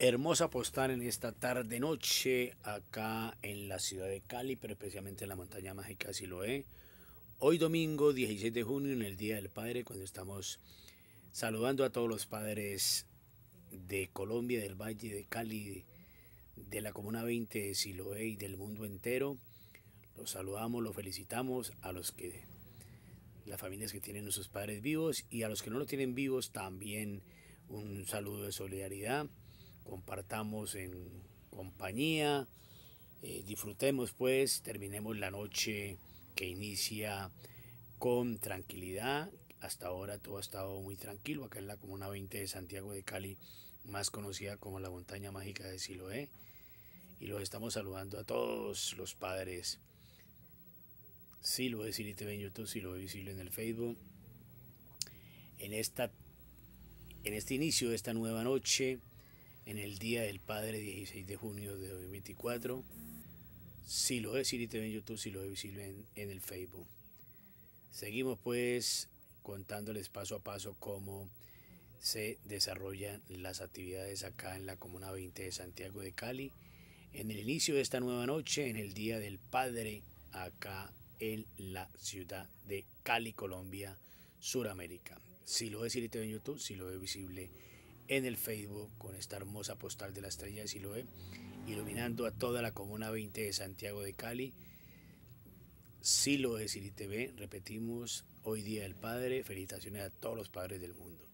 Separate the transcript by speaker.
Speaker 1: Hermosa postal en esta tarde noche acá en la ciudad de Cali, pero especialmente en la montaña mágica Siloé. Hoy domingo 16 de junio en el Día del Padre, cuando estamos saludando a todos los padres de Colombia, del Valle de Cali, de la Comuna 20 de Siloé y del mundo entero. Los saludamos, los felicitamos a los que las familias que tienen a sus padres vivos y a los que no lo tienen vivos también un saludo de solidaridad compartamos en compañía, eh, disfrutemos pues, terminemos la noche que inicia con tranquilidad. Hasta ahora todo ha estado muy tranquilo acá en la Comuna 20 de Santiago de Cali, más conocida como la Montaña Mágica de Siloé. Y los estamos saludando a todos los padres. Sí, lo voy decir en YouTube, lo en el Facebook. En, esta, en este inicio de esta nueva noche, en el Día del Padre, 16 de junio de 2024. Si lo ves, si te ven en YouTube, si lo ves, visible en el Facebook. Seguimos pues contándoles paso a paso cómo se desarrollan las actividades acá en la Comuna 20 de Santiago de Cali. En el inicio de esta nueva noche, en el Día del Padre, acá en la ciudad de Cali, Colombia, Suramérica. Si lo ves, si te ven en YouTube, si lo ves visible en el Facebook con esta hermosa postal de la estrella de Siloé, iluminando a toda la Comuna 20 de Santiago de Cali. Siloé de TV, repetimos, hoy Día del Padre, felicitaciones a todos los padres del mundo.